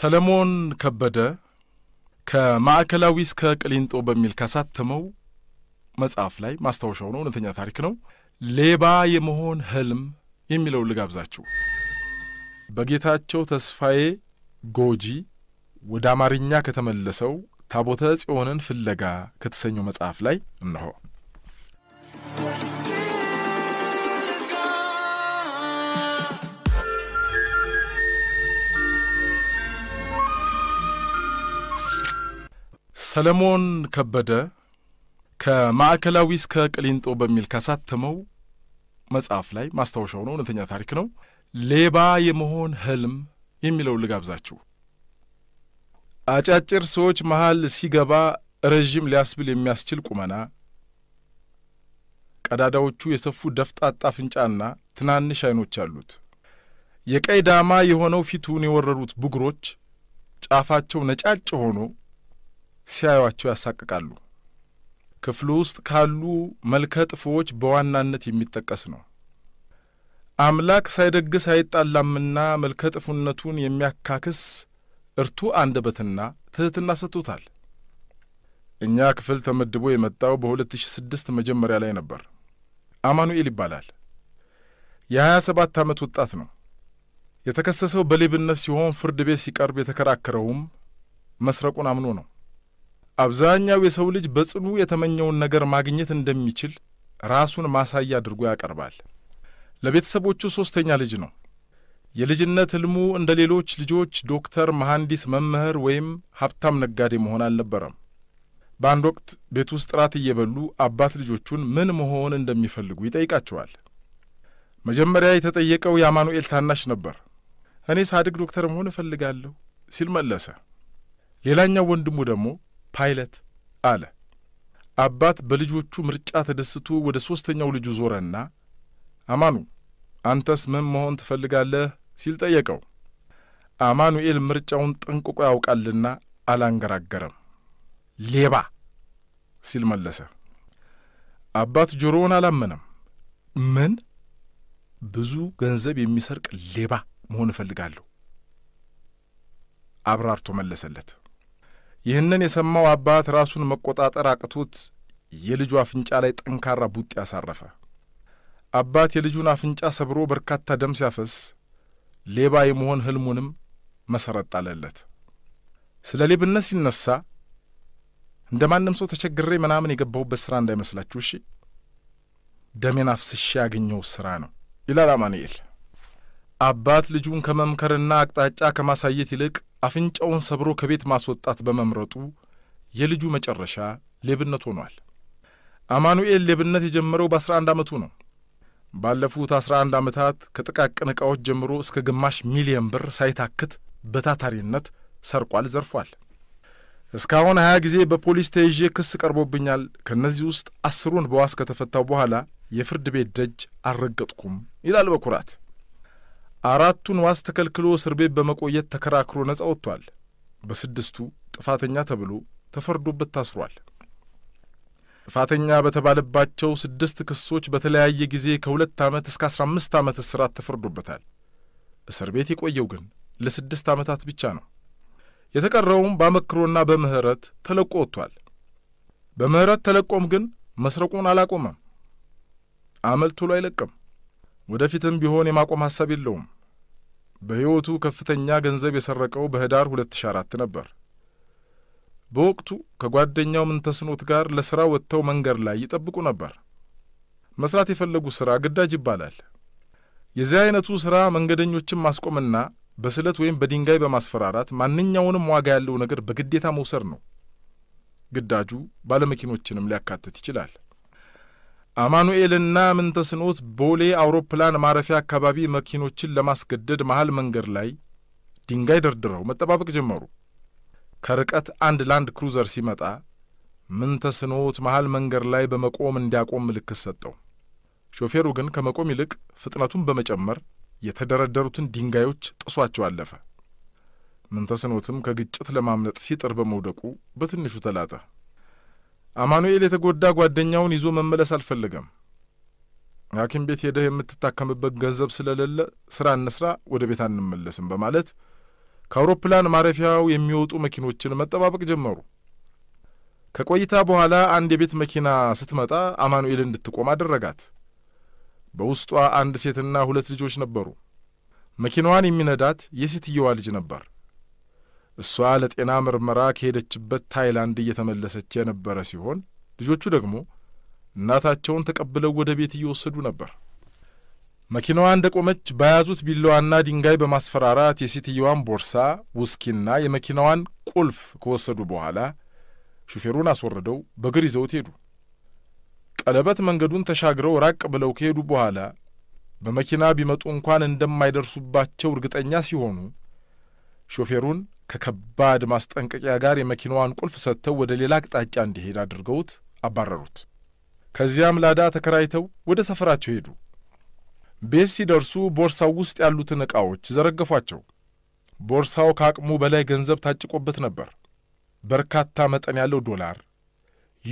ሰለሞን ከበደ ከማዕከላዊ እስከ ቅሊንጦ በሚል ካሳተመው መጽሐፍ ላይ ማስታወሻው ነው፣ እውነተኛ ታሪክ ነው። ሌባ የመሆን ህልም የሚለው ልጋብዛችሁ። በጌታቸው ተስፋዬ ጎጂ ወደ አማርኛ ከተመለሰው ታቦተ ጽዮንን ፍለጋ ከተሰኘው መጽሐፍ ላይ እንሆ ሰለሞን ከበደ ከማዕከላዊ እስከ ቅሊንጦ በሚል ካሳተመው መጽሐፍ ላይ ማስታወሻው ነው፣ እውነተኛ ታሪክ ነው። ሌባ የመሆን ህልም የሚለው ልጋብዛችሁ። አጫጭር ሰዎች መሃል ሲገባ ረዥም ሊያስብል የሚያስችል ቁመና፣ ቀዳዳዎቹ የሰፉ ደፍጣጣ አፍንጫና ትናንሽ አይኖች አሉት። የቀይ ዳማ የሆነው ፊቱን የወረሩት ብጉሮች ጫፋቸው ነጫጭ ሆኖ ሲያዩቸው ያሳቅቃሉ። ክፍሉ ውስጥ ካሉ መልከ ጥፎዎች በዋናነት የሚጠቀስ ነው። አምላክ ሳይደግስ አይጣላምና መልከ ጥፉነቱን የሚያካክስ እርቱ አንደበትና ትሕትና ሰጥቶታል። እኛ ክፍል ተመድቦ የመጣው በ2006 መጀመሪያ ላይ ነበር። አማኑኤል ይባላል። የ27 ዓመት ወጣት ነው። የተከሰሰው በሌብነት ሲሆን ፍርድ ቤት ሲቀርብ የተከራከረውም መስረቁን አምኖ ነው። አብዛኛው የሰው ልጅ በጽኑ የተመኘውን ነገር ማግኘት እንደሚችል ራሱን ማሳያ አድርጎ ያቀርባል። ለቤተሰቦቹ ሦስተኛ ልጅ ነው። የልጅነት ህልሙ እንደ ሌሎች ልጆች ዶክተር፣ መሐንዲስ፣ መምህር ወይም ሀብታም ነጋዴ መሆን አልነበረም። በአንድ ወቅት ቤት ውስጥ ራት እየበሉ አባት ልጆቹን ምን መሆን እንደሚፈልጉ ይጠይቃቸዋል። መጀመሪያ የተጠየቀው የአማኑኤል ታናሽ ነበር። እኔ ሳድግ ዶክተር መሆን እፈልጋለሁ ሲል መለሰ። ሌላኛው ወንድሙ ደግሞ ፓይለት አለ። አባት በልጆቹ ምርጫ ተደስቶ ወደ ሦስተኛው ልጁ ዞረና አማኑ አንተስ ምን መሆን ትፈልጋለህ ሲል ጠየቀው። አማኑኤል ምርጫውን ጠንቅቆ ያውቃልና አላንገራገረም። ሌባ ሲል መለሰ። አባት ጆሮውን አላመነም። ምን ብዙ ገንዘብ የሚሰርቅ ሌባ መሆን እፈልጋለሁ አብራርቶ መለሰለት። ይህንን የሰማው አባት ራሱን መቆጣጠር አቅቶት የልጁ አፍንጫ ላይ ጠንካራ ቡጢ አሳረፈ። አባት የልጁን አፍንጫ ሰብሮ በርካታ ደም ሲያፈስ ሌባ የመሆን ህልሙንም መሠረት ጣለለት። ስለ ሌብነት ሲነሳ እንደ ማንም ሰው ተቸግሬ ምናምን የገባሁበት ሥራ እንዳይመስላችሁ እሺ። ደሜን አፍስሼ ያገኘው ሥራ ነው ይላል አማንኤል። አባት ልጁን ከመምከርና አቅጣጫ ከማሳየት ይልቅ አፍንጫውን ሰብሮ ከቤት ማስወጣት በመምረጡ የልጁ መጨረሻ ሌብነት ሆኗል። አማኑኤል ሌብነት የጀመረው በ11 ዓመቱ ነው። ባለፉት 11 ዓመታት ከጥቃቅን ዕቃዎች ጀምሮ እስከ ግማሽ ሚሊየን ብር ሳይታክት በታታሪነት ሰርቋል፣ ዘርፏል። እስካሁን ሀያ ጊዜ በፖሊስ ተይዤ ክስ ቀርቦብኛል። ከእነዚህ ውስጥ አስሩን በዋስ ከተፈታው በኋላ የፍርድ ቤት ደጅ አልረገጥኩም ይላል በኩራት። አራቱን ዋስ ተከልክሎ እስር ቤት በመቆየት ተከራክሮ ነጻ ወጥቷል። በስድስቱ ጥፋተኛ ተብሎ ተፈርዶበት ታስሯል። ጥፋተኛ በተባለባቸው ስድስት ክሶች በተለያየ ጊዜ ከሁለት ዓመት እስከ አስራ አምስት ዓመት እስራት ተፈርዶበታል። እስር ቤት የቆየው ግን ለስድስት ዓመታት ብቻ ነው። የተቀረውም በአመክሮና በምህረት ተለቆ ወጥቷል። በምህረት ተለቆም ግን መስረቁን አላቆመም። አመል ቶሎ አይለቅም። ወደፊትም ቢሆን የማቆም ሐሳብ የለውም። በሕይወቱ ከፍተኛ ገንዘብ የሰረቀው በኅዳር 2004 ነበር። በወቅቱ ከጓደኛው ምንተስኖት ጋር ለሥራ ወጥተው መንገድ ላይ ይጠብቁ ነበር። መስራት የፈለጉ ሥራ ግዳጅ ይባላል። የዚህ አይነቱ ሥራ መንገደኞችን ማስቆምና በስለት ወይም በድንጋይ በማስፈራራት ማንኛውንም ዋጋ ያለው ነገር በግዴታ መውሰድ ነው። ግዳጁ ባለመኪኖችንም ሊያካትት ይችላል። አማኑኤልና ምንተስኖት ቦሌ አውሮፕላን ማረፊያ አካባቢ መኪኖችን ለማስገደድ መሃል መንገድ ላይ ድንጋይ ደርድረው መጠባበቅ ጀመሩ። ከርቀት አንድ ላንድ ክሩዘር ሲመጣ ምንተስኖት መሃል መንገድ ላይ በመቆም እንዲያቆም ምልክት ሰጠው። ሾፌሩ ግን ከመቆም ይልቅ ፍጥነቱን በመጨመር የተደረደሩትን ድንጋዮች ጥሷቸው አለፈ። ምንተስኖትም ከግጭት ለማምለጥ ሲጥር በመውደቁ በትንሹ ተላጠ። አማኑኤል የተጎዳ ጓደኛውን ይዞ መመለስ አልፈለገም። ሐኪም ቤት ሄደህ የምትታከምበት ገንዘብ ስለሌለ ስራ እንስራ፣ ወደ ቤት አንመለስም በማለት ከአውሮፕላን ማረፊያው የሚወጡ መኪኖችን መጠባበቅ ጀመሩ። ከቆይታ በኋላ አንድ የቤት መኪና ስትመጣ አማኑኤል እንድትቆም አደረጋት። በውስጧ አንድ ሴትና ሁለት ልጆች ነበሩ። መኪናዋን የሚነዳት የሴትየዋ ልጅ ነበር። እሷ ለጤና ምርመራ ከሄደችበት ታይላንድ እየተመለሰች የነበረ ሲሆን ልጆቹ ደግሞ እናታቸውን ተቀብለው ወደ ቤት እየወሰዱ ነበር። መኪናዋ እንደ ቆመች በያዙት ቢላዋና ድንጋይ በማስፈራራት የሴትየዋን ቦርሳ፣ ውስኪና የመኪናዋን ቁልፍ ከወሰዱ በኋላ ሹፌሩን አስወርደው በእግር ይዘውት ሄዱ። ቀለበት መንገዱን ተሻግረው ራቅ ብለው ከሄዱ በኋላ በመኪና ቢመጡ እንኳን እንደማይደርሱባቸው እርግጠኛ ሲሆኑ ሾፌሩን ከከባድ ማስጠንቀቂያ ጋር የመኪናዋን ቁልፍ ሰጥተው ወደ ሌላ አቅጣጫ እንዲሄድ አድርገውት አባረሩት። ከዚያም ላዳ ተከራይተው ወደ ሰፈራቸው ሄዱ። ቤት ሲደርሱ ቦርሳው ውስጥ ያሉትን ዕቃዎች ዘረገፏቸው። ቦርሳው ከአቅሙ በላይ ገንዘብ ታጭቆበት ነበር። በርካታ መጠን ያለው ዶላር፣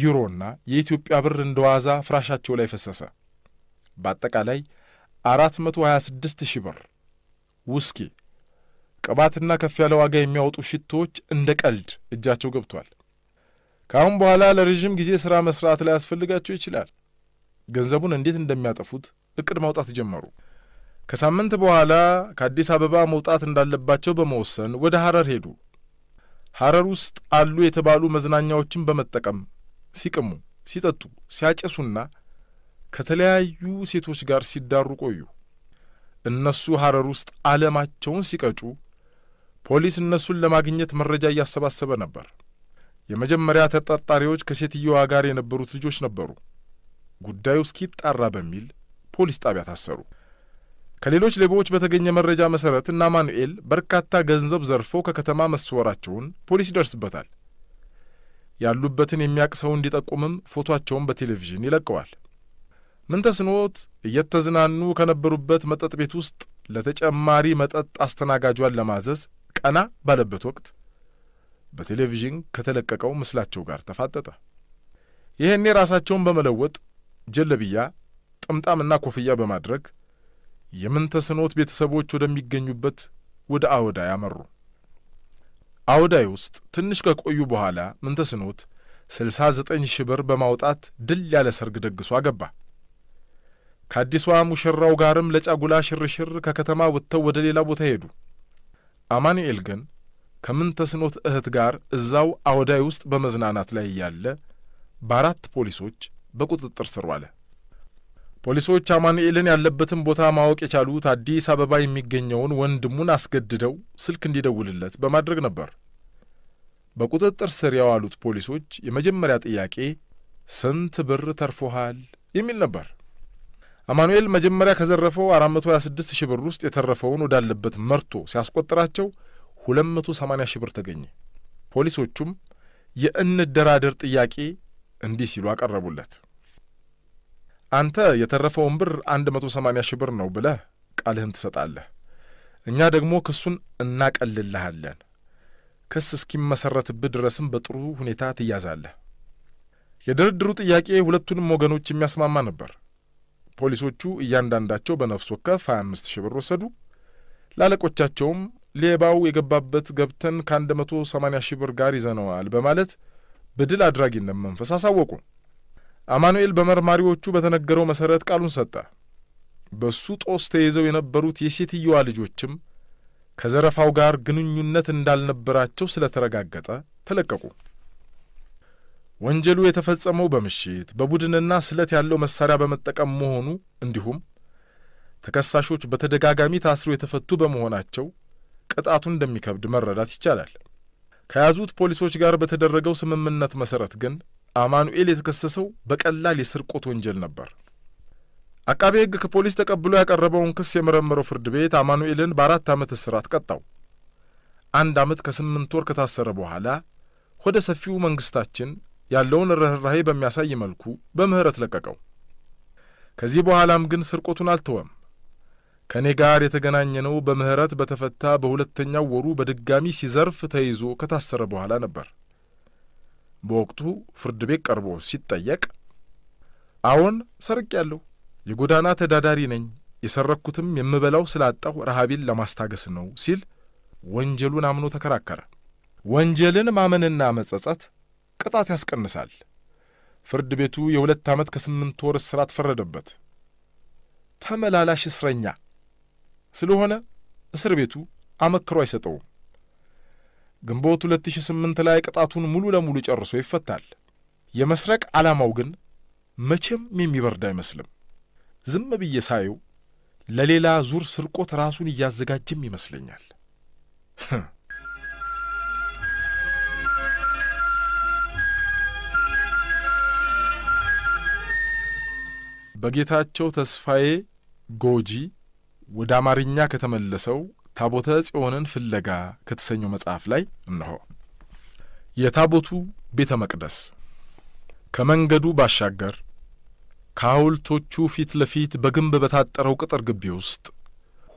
ዩሮና የኢትዮጵያ ብር እንደ ዋዛ ፍራሻቸው ላይ ፈሰሰ። በአጠቃላይ 426 ሺህ ብር ውስኪ ቅባትና ከፍ ያለ ዋጋ የሚያወጡ ሽቶዎች እንደ ቀልድ እጃቸው ገብቷል። ከአሁን በኋላ ለረዥም ጊዜ ሥራ መሥራት ላይ ያስፈልጋቸው ይችላል። ገንዘቡን እንዴት እንደሚያጠፉት እቅድ ማውጣት ጀመሩ። ከሳምንት በኋላ ከአዲስ አበባ መውጣት እንዳለባቸው በመወሰን ወደ ሐረር ሄዱ። ሐረር ውስጥ አሉ የተባሉ መዝናኛዎችን በመጠቀም ሲቅሙ፣ ሲጠጡ፣ ሲያጨሱና ከተለያዩ ሴቶች ጋር ሲዳሩ ቆዩ። እነሱ ሐረር ውስጥ ዓለማቸውን ሲቀጩ ፖሊስ እነሱን ለማግኘት መረጃ እያሰባሰበ ነበር። የመጀመሪያ ተጠርጣሪዎች ከሴትየዋ ጋር የነበሩት ልጆች ነበሩ። ጉዳዩ እስኪጣራ በሚል ፖሊስ ጣቢያ ታሰሩ። ከሌሎች ሌቦች በተገኘ መረጃ መሠረት እና ማኑኤል በርካታ ገንዘብ ዘርፈው ከከተማ መስወራቸውን ፖሊስ ይደርስበታል። ያሉበትን የሚያውቅ ሰው እንዲጠቁምም ፎቶአቸውን በቴሌቪዥን ይለቀዋል። ምን ተስኖት እየተዝናኑ ከነበሩበት መጠጥ ቤት ውስጥ ለተጨማሪ መጠጥ አስተናጋጇን ለማዘዝ ቀና ባለበት ወቅት በቴሌቪዥን ከተለቀቀው ምስላቸው ጋር ተፋጠጠ። ይህኔ ራሳቸውን በመለወጥ ጀለብያ፣ ጥምጣምና ኮፍያ በማድረግ የምንተስኖት ቤተሰቦች ወደሚገኙበት ወደ አወዳይ አመሩ። አወዳይ ውስጥ ትንሽ ከቆዩ በኋላ ምንተስኖት ስልሳ ዘጠኝ ሺህ ብር በማውጣት ድል ያለ ሰርግ ደግሶ አገባ። ከአዲሷ ሙሽራው ጋርም ለጫጉላ ሽርሽር ከከተማ ወጥተው ወደ ሌላ ቦታ ሄዱ። አማኑኤል ግን ከምን ተስኖት እህት ጋር እዛው አወዳይ ውስጥ በመዝናናት ላይ እያለ በአራት ፖሊሶች በቁጥጥር ስር ዋለ። ፖሊሶች አማኑኤልን ያለበትን ቦታ ማወቅ የቻሉት አዲስ አበባ የሚገኘውን ወንድሙን አስገድደው ስልክ እንዲደውልለት በማድረግ ነበር። በቁጥጥር ስር የዋሉት ፖሊሶች የመጀመሪያ ጥያቄ ስንት ብር ተርፎሃል የሚል ነበር። አማኑኤል መጀመሪያ ከዘረፈው 426 ሺህ ብር ውስጥ የተረፈውን ወዳለበት መርቶ ሲያስቆጥራቸው 280 ሺህ ብር ተገኘ። ፖሊሶቹም የእንደራደር ጥያቄ እንዲህ ሲሉ አቀረቡለት። አንተ የተረፈውን ብር 180 ሺህ ብር ነው ብለህ ቃልህን ትሰጣለህ፣ እኛ ደግሞ ክሱን እናቀልልሃለን። ክስ እስኪመሰረትብህ ድረስም በጥሩ ሁኔታ ትያዛለህ። የድርድሩ ጥያቄ ሁለቱንም ወገኖች የሚያስማማ ነበር። ፖሊሶቹ እያንዳንዳቸው በነፍስ ወከፍ 25 ሺህ ብር ወሰዱ። ላለቆቻቸውም ሌባው የገባበት ገብተን ከ180 ሺህ ብር ጋር ይዘነዋል በማለት በድል አድራጊነት መንፈስ አሳወቁ። አማኑኤል በመርማሪዎቹ በተነገረው መሠረት ቃሉን ሰጠ። በሱ ጦስ ተይዘው የነበሩት የሴትየዋ ልጆችም ከዘረፋው ጋር ግንኙነት እንዳልነበራቸው ስለተረጋገጠ ተለቀቁ። ወንጀሉ የተፈጸመው በምሽት በቡድንና ስለት ያለው መሳሪያ በመጠቀም መሆኑ እንዲሁም ተከሳሾች በተደጋጋሚ ታስረው የተፈቱ በመሆናቸው ቅጣቱን እንደሚከብድ መረዳት ይቻላል። ከያዙት ፖሊሶች ጋር በተደረገው ስምምነት መሠረት ግን አማኑኤል የተከሰሰው በቀላል የስርቆት ወንጀል ነበር። አቃቤ ሕግ ከፖሊስ ተቀብሎ ያቀረበውን ክስ የመረመረው ፍርድ ቤት አማኑኤልን በአራት ዓመት እስራት ቀጣው። አንድ ዓመት ከስምንት ወር ከታሰረ በኋላ ወደ ሰፊው መንግሥታችን ያለውን ርኅራሄ በሚያሳይ መልኩ በምህረት ለቀቀው። ከዚህ በኋላም ግን ስርቆቱን አልተወም። ከእኔ ጋር የተገናኘነው በምህረት በተፈታ በሁለተኛው ወሩ በድጋሚ ሲዘርፍ ተይዞ ከታሰረ በኋላ ነበር። በወቅቱ ፍርድ ቤት ቀርቦ ሲጠየቅ አዎን ሰርቄያለሁ፣ የጎዳና ተዳዳሪ ነኝ፣ የሰረኩትም የምበላው ስላጣሁ ረሃቢን ለማስታገስ ነው ሲል ወንጀሉን አምኖ ተከራከረ። ወንጀልን ማመንና መጸጸት ቅጣት ያስቀንሳል። ፍርድ ቤቱ የሁለት ዓመት ከስምንት ወር እስራት ፈረደበት። ተመላላሽ እስረኛ ስለሆነ እስር ቤቱ አመክሮ አይሰጠውም። ግንቦት 2008 ላይ ቅጣቱን ሙሉ ለሙሉ ጨርሶ ይፈታል። የመስረቅ ዓላማው ግን መቼም የሚበርድ አይመስልም። ዝም ብዬ ሳየው ለሌላ ዙር ስርቆት ራሱን እያዘጋጀም ይመስለኛል። በጌታቸው ተስፋዬ ጎጂ ወደ አማርኛ ከተመለሰው ታቦተ ጽዮንን ፍለጋ ከተሰኘው መጽሐፍ ላይ እነሆ። የታቦቱ ቤተ መቅደስ ከመንገዱ ባሻገር ከሐውልቶቹ ፊት ለፊት በግንብ በታጠረው ቅጥር ግቢ ውስጥ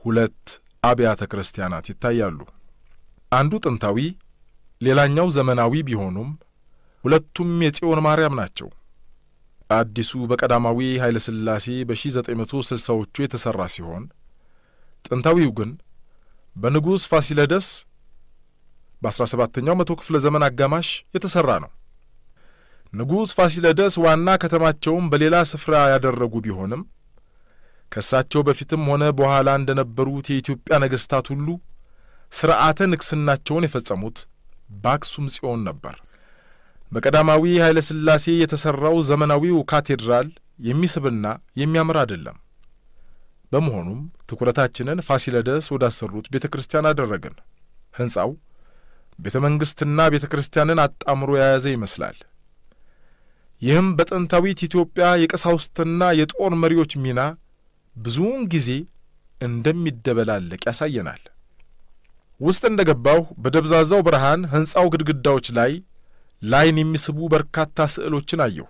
ሁለት አብያተ ክርስቲያናት ይታያሉ። አንዱ ጥንታዊ፣ ሌላኛው ዘመናዊ ቢሆኑም ሁለቱም የጽዮን ማርያም ናቸው። አዲሱ በቀዳማዊ ኃይለ ሥላሴ በ1960ዎቹ የተሠራ ሲሆን ጥንታዊው ግን በንጉሥ ፋሲለደስ በ17ኛው መቶ ክፍለ ዘመን አጋማሽ የተሠራ ነው። ንጉሥ ፋሲለደስ ዋና ከተማቸውን በሌላ ስፍራ ያደረጉ ቢሆንም ከእሳቸው በፊትም ሆነ በኋላ እንደነበሩት የኢትዮጵያ ነገሥታት ሁሉ ሥርዓተ ንግሥናቸውን የፈጸሙት በአክሱም ጽዮን ነበር። በቀዳማዊ ኃይለ ሥላሴ የተሠራው ዘመናዊው ካቴድራል የሚስብና የሚያምር አይደለም። በመሆኑም ትኩረታችንን ፋሲለደስ ወዳሰሩት ቤተ ክርስቲያን አደረግን። ሕንፃው ቤተ መንግሥትና ቤተ ክርስቲያንን አጣምሮ የያዘ ይመስላል። ይህም በጥንታዊት ኢትዮጵያ የቀሳውስትና የጦር መሪዎች ሚና ብዙውን ጊዜ እንደሚደበላለቅ ያሳየናል። ውስጥ እንደ ገባሁ በደብዛዛው ብርሃን ሕንፃው ግድግዳዎች ላይ ላይን የሚስቡ በርካታ ስዕሎችን አየሁ።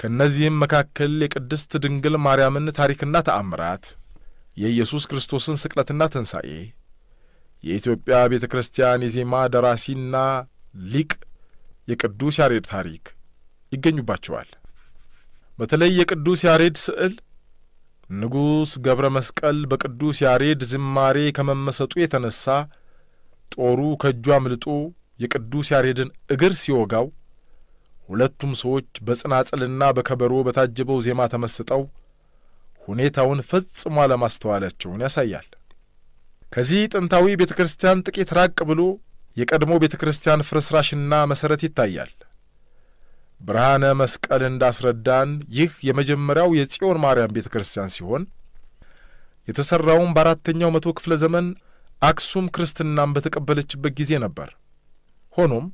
ከእነዚህም መካከል የቅድስት ድንግል ማርያምን ታሪክና ተአምራት፣ የኢየሱስ ክርስቶስን ስቅለትና ትንሣኤ፣ የኢትዮጵያ ቤተ ክርስቲያን የዜማ ደራሲና ሊቅ የቅዱስ ያሬድ ታሪክ ይገኙባቸዋል። በተለይ የቅዱስ ያሬድ ስዕል ንጉሥ ገብረ መስቀል በቅዱስ ያሬድ ዝማሬ ከመመሰጡ የተነሣ ጦሩ ከእጁ አምልጦ የቅዱስ ያሬድን እግር ሲወጋው ሁለቱም ሰዎች በጽናጽልና በከበሮ በታጀበው ዜማ ተመስጠው ሁኔታውን ፈጽሞ አለማስተዋላቸውን ያሳያል። ከዚህ ጥንታዊ ቤተ ክርስቲያን ጥቂት ራቅ ብሎ የቀድሞ ቤተ ክርስቲያን ፍርስራሽና መሠረት ይታያል። ብርሃነ መስቀል እንዳስረዳን ይህ የመጀመሪያው የጽዮን ማርያም ቤተ ክርስቲያን ሲሆን የተሠራውም በአራተኛው መቶ ክፍለ ዘመን አክሱም ክርስትናን በተቀበለችበት ጊዜ ነበር። ሆኖም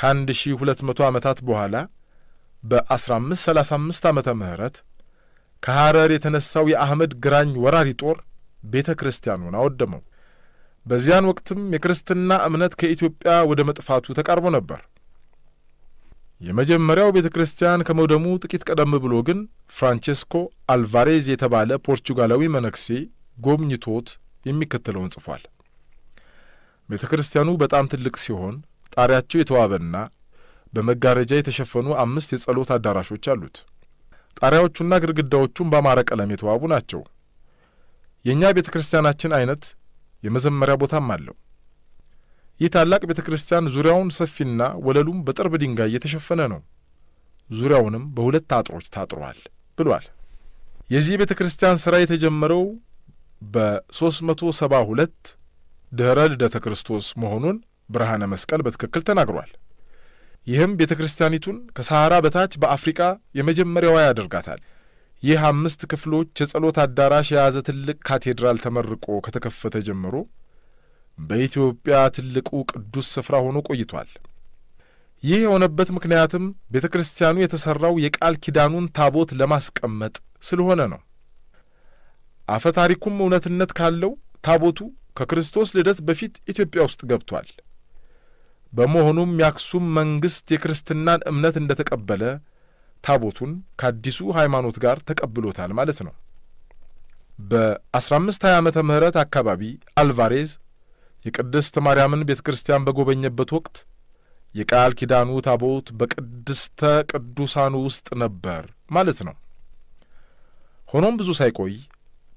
ከ መቶ ዓመታት በኋላ በ1535 ዓመተ ምህረት ከሐረር የተነሳው የአህመድ ግራኝ ወራሪ ጦር ቤተ ክርስቲያኑን አወደመው። በዚያን ወቅትም የክርስትና እምነት ከኢትዮጵያ ወደ መጥፋቱ ተቃርቦ ነበር። የመጀመሪያው ቤተ ክርስቲያን ከመውደሙ ጥቂት ቀደም ብሎ ግን ፍራንቼስኮ አልቫሬዝ የተባለ ፖርቹጋላዊ መነክሴ ጎብኝቶት የሚከተለውን ጽፏል። ቤተ ክርስቲያኑ በጣም ትልቅ ሲሆን ጣሪያቸው የተዋበና በመጋረጃ የተሸፈኑ አምስት የጸሎት አዳራሾች አሉት። ጣሪያዎቹና ግድግዳዎቹም በአማረ ቀለም የተዋቡ ናቸው። የእኛ ቤተ ክርስቲያናችን አይነት የመዘመሪያ ቦታም አለው። ይህ ታላቅ ቤተ ክርስቲያን ዙሪያውን ሰፊና ወለሉም በጥርብ ድንጋይ የተሸፈነ ነው። ዙሪያውንም በሁለት አጥሮች ታጥሯል ብሏል። የዚህ ቤተ ክርስቲያን ሥራ የተጀመረው በ372 ድኅረ ልደተ ክርስቶስ መሆኑን ብርሃነ መስቀል በትክክል ተናግሯል። ይህም ቤተ ክርስቲያኒቱን ከሰሐራ በታች በአፍሪቃ የመጀመሪያዋ ያደርጋታል። ይህ አምስት ክፍሎች የጸሎት አዳራሽ የያዘ ትልቅ ካቴድራል ተመርቆ ከተከፈተ ጀምሮ በኢትዮጵያ ትልቁ ቅዱስ ስፍራ ሆኖ ቆይቷል። ይህ የሆነበት ምክንያትም ቤተ ክርስቲያኑ የተሠራው የቃል ኪዳኑን ታቦት ለማስቀመጥ ስለሆነ ነው። አፈ ታሪኩም እውነትነት ካለው ታቦቱ ከክርስቶስ ልደት በፊት ኢትዮጵያ ውስጥ ገብቷል። በመሆኑም የአክሱም መንግሥት የክርስትናን እምነት እንደ ተቀበለ ታቦቱን ከአዲሱ ሃይማኖት ጋር ተቀብሎታል ማለት ነው። በ1520 ዓመተ ምህረት አካባቢ አልቫሬዝ የቅድስት ማርያምን ቤተ ክርስቲያን በጎበኘበት ወቅት የቃል ኪዳኑ ታቦት በቅድስተ ቅዱሳኑ ውስጥ ነበር ማለት ነው። ሆኖም ብዙ ሳይቆይ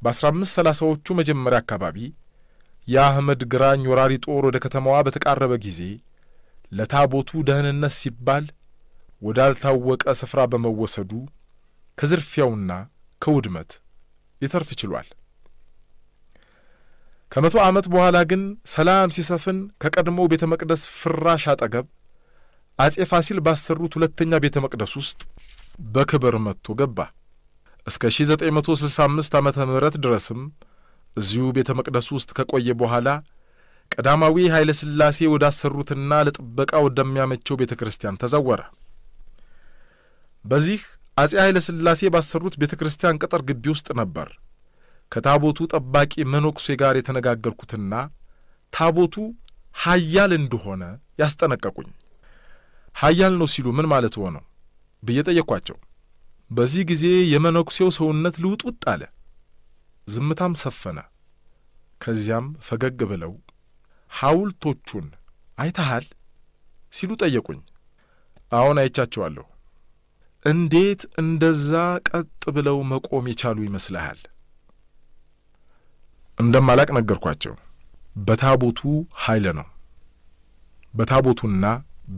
በ1530ዎቹ መጀመሪያ አካባቢ የአህመድ ግራኝ ወራሪ ጦር ወደ ከተማዋ በተቃረበ ጊዜ ለታቦቱ ደህንነት ሲባል ወዳልታወቀ ስፍራ በመወሰዱ ከዝርፊያውና ከውድመት ሊተርፍ ችሏል። ከመቶ ዓመት በኋላ ግን ሰላም ሲሰፍን ከቀድሞ ቤተ መቅደስ ፍራሽ አጠገብ አጼ ፋሲል ባሰሩት ሁለተኛ ቤተ መቅደስ ውስጥ በክብር መጥቶ ገባ። እስከ 1965 ዓ ም ድረስም እዚሁ ቤተ መቅደስ ውስጥ ከቆየ በኋላ ቀዳማዊ ኃይለ ሥላሴ ወዳሰሩትና ለጥበቃ ወደሚያመቸው ቤተ ክርስቲያን ተዘወረ። በዚህ አጼ ኃይለ ሥላሴ ባሰሩት ቤተ ክርስቲያን ቅጥር ግቢ ውስጥ ነበር ከታቦቱ ጠባቂ መነኩሴ ጋር የተነጋገርኩትና ታቦቱ ኃያል እንደሆነ ያስጠነቀቁኝ። ኃያል ነው ሲሉ ምን ማለት ሆነው ብዬ በዚህ ጊዜ የመነኩሴው ሰውነት ልውጥውጥ አለ። ዝምታም ሰፈነ። ከዚያም ፈገግ ብለው ሐውልቶቹን አይተሃል ሲሉ ጠየቁኝ። አሁን አይቻቸዋለሁ። እንዴት እንደዛ ቀጥ ብለው መቆም የቻሉ ይመስልሃል? እንደማላቅ ነገርኳቸው። በታቦቱ ኃይል ነው። በታቦቱና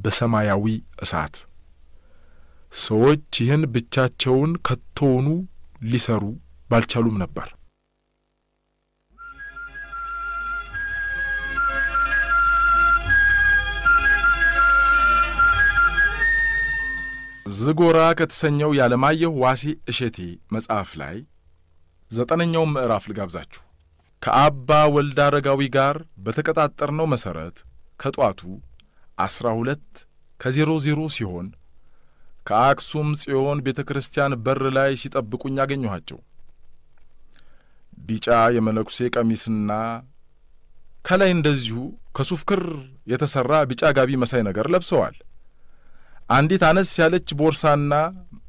በሰማያዊ እሳት ሰዎች ይህን ብቻቸውን ከቶውኑ ሊሰሩ ባልቻሉም ነበር። ዝጎራ ከተሰኘው ያለማየሁ ዋሴ እሸቴ መጽሐፍ ላይ ዘጠነኛውን ምዕራፍ ልጋብዛችሁ። ከአባ ወልደ አረጋዊ ጋር በተቀጣጠርነው መሠረት ከጧቱ ዐሥራ ሁለት ከዜሮ ዜሮ ሲሆን ከአክሱም ጽዮን ቤተ ክርስቲያን በር ላይ ሲጠብቁኝ አገኘኋቸው። ቢጫ የመነኩሴ ቀሚስና ከላይ እንደዚሁ ከሱፍ ክር የተሠራ ቢጫ ጋቢ መሳይ ነገር ለብሰዋል። አንዲት አነስ ያለች ቦርሳና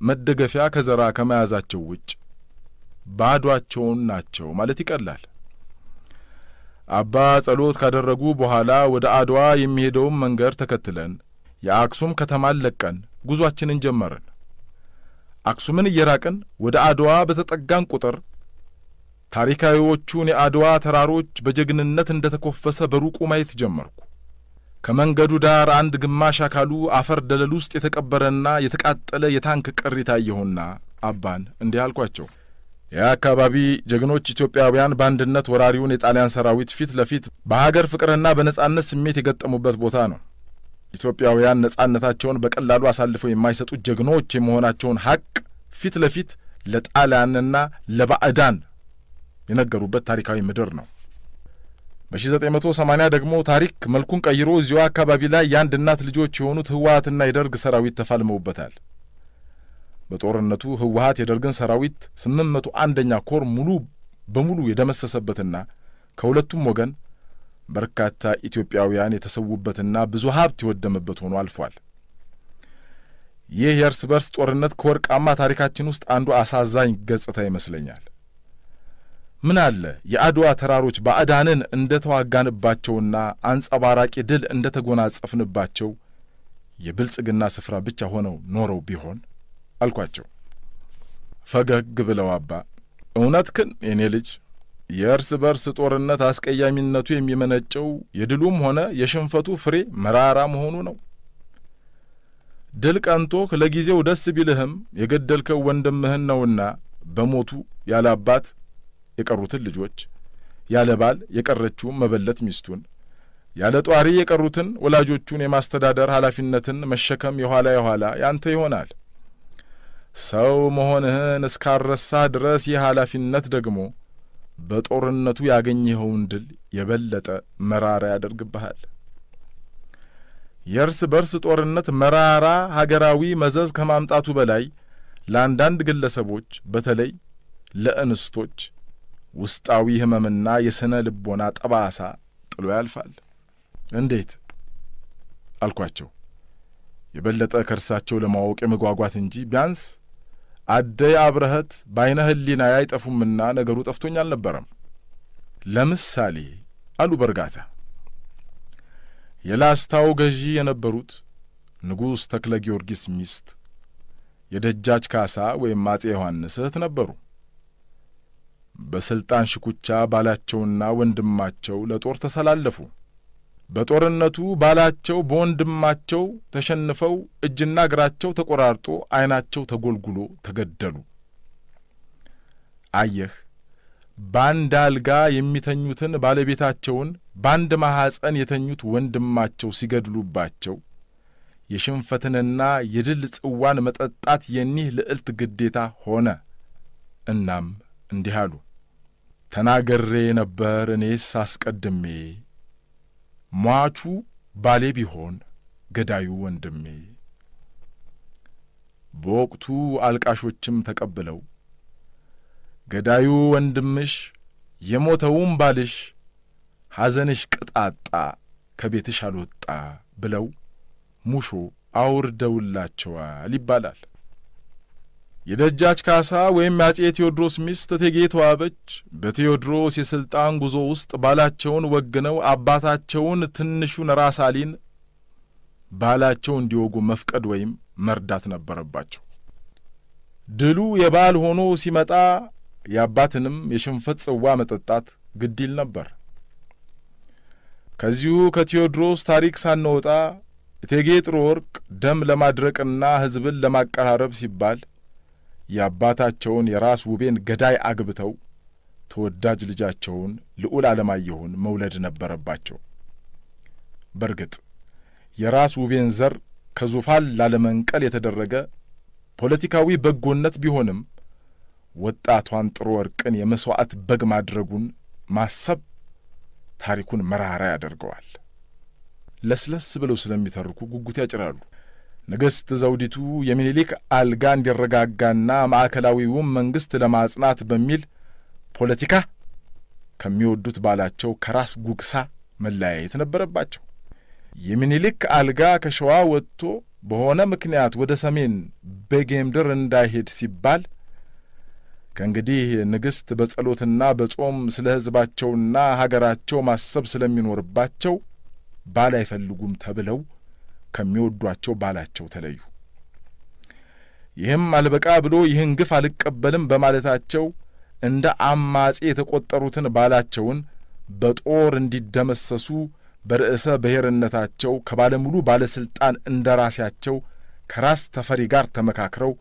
መደገፊያ ከዘራ ከመያዛቸው ውጭ ባዷቸውን ናቸው ማለት ይቀላል። አባ ጸሎት ካደረጉ በኋላ ወደ አድዋ የሚሄደውን መንገድ ተከትለን የአክሱም ከተማን ለቀን ጉዟችንን ጀመርን። አክሱምን እየራቅን ወደ አድዋ በተጠጋን ቁጥር ታሪካዊዎቹን የአድዋ ተራሮች በጀግንነት እንደ ተኰፈሰ በሩቁ ማየት ጀመርኩ። ከመንገዱ ዳር አንድ ግማሽ አካሉ አፈር ደለል ውስጥ የተቀበረና የተቃጠለ የታንክ ቅሪት አየሁና አባን እንዲህ አልኳቸው። ያ አካባቢ ጀግኖች ኢትዮጵያውያን በአንድነት ወራሪውን የጣሊያን ሰራዊት ፊት ለፊት በሀገር ፍቅርና በነጻነት ስሜት የገጠሙበት ቦታ ነው። ኢትዮጵያውያን ነጻነታቸውን በቀላሉ አሳልፈው የማይሰጡ ጀግኖች የመሆናቸውን ሀቅ ፊት ለፊት ለጣሊያንና ለባዕዳን የነገሩበት ታሪካዊ ምድር ነው። በ1980 ደግሞ ታሪክ መልኩን ቀይሮ እዚሁ አካባቢ ላይ የአንድ እናት ልጆች የሆኑት ህወሀትና የደርግ ሰራዊት ተፋልመውበታል። በጦርነቱ ህወሀት የደርግን ሰራዊት 801 አንደኛ ኮር ሙሉ በሙሉ የደመሰሰበትና ከሁለቱም ወገን በርካታ ኢትዮጵያውያን የተሰዉበትና ብዙ ሀብት የወደመበት ሆኖ አልፏል። ይህ የእርስ በርስ ጦርነት ከወርቃማ ታሪካችን ውስጥ አንዱ አሳዛኝ ገጽታ ይመስለኛል። ምን አለ የአድዋ ተራሮች ባዕዳንን እንደተዋጋንባቸውና አንጸባራቂ ድል እንደተጎናጸፍንባቸው የብልጽግና ስፍራ ብቻ ሆነው ኖረው ቢሆን አልኳቸው። ፈገግ ብለው አባ እውነት ክን የኔ ልጅ የእርስ በርስ ጦርነት አስቀያሚነቱ የሚመነጨው የድሉም ሆነ የሽንፈቱ ፍሬ መራራ መሆኑ ነው። ድል ቀንቶህ ለጊዜው ደስ ቢልህም የገደልከው ወንድምህን ነውና በሞቱ ያለ አባት የቀሩትን ልጆች፣ ያለ ባል የቀረችውን መበለት ሚስቱን፣ ያለ ጧሪ የቀሩትን ወላጆቹን የማስተዳደር ኃላፊነትን መሸከም የኋላ የኋላ ያንተ ይሆናል። ሰው መሆንህን እስካረሳህ ድረስ ይህ ኃላፊነት ደግሞ በጦርነቱ ያገኘኸውን ድል የበለጠ መራራ ያደርግብሃል። የእርስ በርስ ጦርነት መራራ ሀገራዊ መዘዝ ከማምጣቱ በላይ ለአንዳንድ ግለሰቦች በተለይ ለእንስቶች ውስጣዊ ህመምና የሥነ ልቦና ጠባሳ ጥሎ ያልፋል። እንዴት አልኳቸው። የበለጠ ከእርሳቸው ለማወቅ የመጓጓት እንጂ ቢያንስ አደይ አብረኸት በአይነ ህሊና አይጠፉምና ነገሩ ጠፍቶኝ አልነበረም። ለምሳሌ አሉ በእርጋታ የላስታው ገዢ የነበሩት ንጉሥ ተክለ ጊዮርጊስ ሚስት የደጃች ካሳ ወይም አጼ ዮሐንስ እህት ነበሩ። በሥልጣን ሽኩቻ ባላቸውና ወንድማቸው ለጦር ተሰላለፉ። በጦርነቱ ባላቸው በወንድማቸው ተሸንፈው እጅና እግራቸው ተቆራርጦ ዐይናቸው ተጐልጉሎ ተገደሉ። አየህ በአንድ አልጋ የሚተኙትን ባለቤታቸውን በአንድ ማኅፀን የተኙት ወንድማቸው ሲገድሉባቸው የሽንፈትንና የድል ጽዋን መጠጣት የኒህ ልዕልት ግዴታ ሆነ። እናም እንዲህ አሉ። ተናገሬ ነበር እኔስ አስቀድሜ ሟቹ ባሌ ቢሆን ገዳዩ ወንድሜ። በወቅቱ አልቃሾችም ተቀብለው ገዳዩ ወንድምሽ የሞተውም ባልሽ ሐዘንሽ ቅጣጣ ከቤትሽ አልወጣ ብለው ሙሾ አውርደውላቸዋል ይባላል። የደጃች ካሳ ወይም የአጼ ቴዎድሮስ ሚስት እቴጌ ተዋበች በቴዎድሮስ የሥልጣን ጉዞ ውስጥ ባላቸውን ወግነው አባታቸውን ትንሹን ራስ አሊን ባላቸው እንዲወጉ መፍቀድ ወይም መርዳት ነበረባቸው። ድሉ የባል ሆኖ ሲመጣ የአባትንም የሽንፈት ጽዋ መጠጣት ግድል ነበር። ከዚሁ ከቴዎድሮስ ታሪክ ሳንወጣ እቴጌ ጥሩ ወርቅ ደም ለማድረቅና ሕዝብን ለማቀራረብ ሲባል የአባታቸውን የራስ ውቤን ገዳይ አግብተው ተወዳጅ ልጃቸውን ልዑል አለማየሁን መውለድ ነበረባቸው። በርግጥ የራስ ውቤን ዘር ከዙፋን ላለመንቀል የተደረገ ፖለቲካዊ በጎነት ቢሆንም ወጣቷን ጥሩ ወርቅን የመሥዋዕት በግ ማድረጉን ማሰብ ታሪኩን መራራ ያደርገዋል። ለስለስ ብለው ስለሚተርኩ ጉጉት ያጭራሉ። ንግሥት ዘውዲቱ የሚኒሊክ አልጋ እንዲረጋጋና ማዕከላዊውም መንግሥት ለማጽናት በሚል ፖለቲካ ከሚወዱት ባላቸው ከራስ ጉግሳ መለያየት ነበረባቸው። የሚኒሊክ አልጋ ከሸዋ ወጥቶ በሆነ ምክንያት ወደ ሰሜን በጌምድር እንዳይሄድ ሲባል ከእንግዲህ ንግሥት በጸሎትና በጾም ስለ ሕዝባቸውና ሀገራቸው ማሰብ ስለሚኖርባቸው ባል አይፈልጉም ተብለው ከሚወዷቸው ባላቸው ተለዩ። ይህም አልበቃ ብሎ ይህን ግፍ አልቀበልም በማለታቸው እንደ አማጺ የተቆጠሩትን ባላቸውን በጦር እንዲደመሰሱ በርዕሰ ብሔርነታቸው ከባለሙሉ ባለሥልጣን እንደ ራሴያቸው ከራስ ተፈሪ ጋር ተመካክረው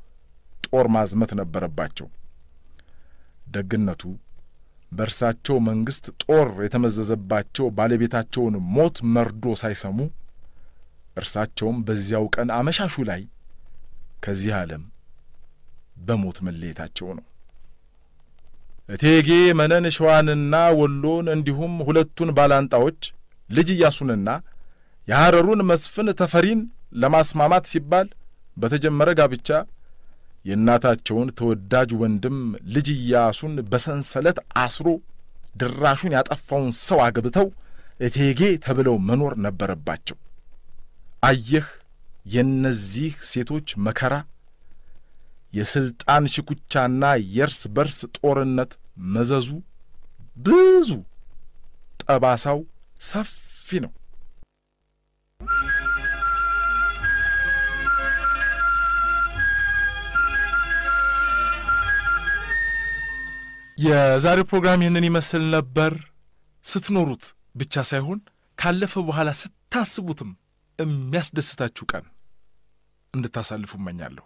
ጦር ማዝመት ነበረባቸው። ደግነቱ በእርሳቸው መንግሥት ጦር የተመዘዘባቸው ባለቤታቸውን ሞት መርዶ ሳይሰሙ እርሳቸውም በዚያው ቀን አመሻሹ ላይ ከዚህ ዓለም በሞት መለየታቸው ነው። እቴጌ መነን ሸዋንና ወሎን እንዲሁም ሁለቱን ባላንጣዎች ልጅ ኢያሱንና የሐረሩን መስፍን ተፈሪን ለማስማማት ሲባል በተጀመረ ጋብቻ የእናታቸውን ተወዳጅ ወንድም ልጅ ኢያሱን በሰንሰለት አስሮ ድራሹን ያጠፋውን ሰው አገብተው እቴጌ ተብለው መኖር ነበረባቸው። አየህ የእነዚህ ሴቶች መከራ፣ የሥልጣን ሽኩቻና የእርስ በርስ ጦርነት መዘዙ ብዙ፣ ጠባሳው ሰፊ ነው። የዛሬው ፕሮግራም ይህንን ይመስል ነበር። ስትኖሩት ብቻ ሳይሆን ካለፈ በኋላ ስታስቡትም የሚያስደስታችሁ ቀን እንድታሳልፉ እመኛለሁ።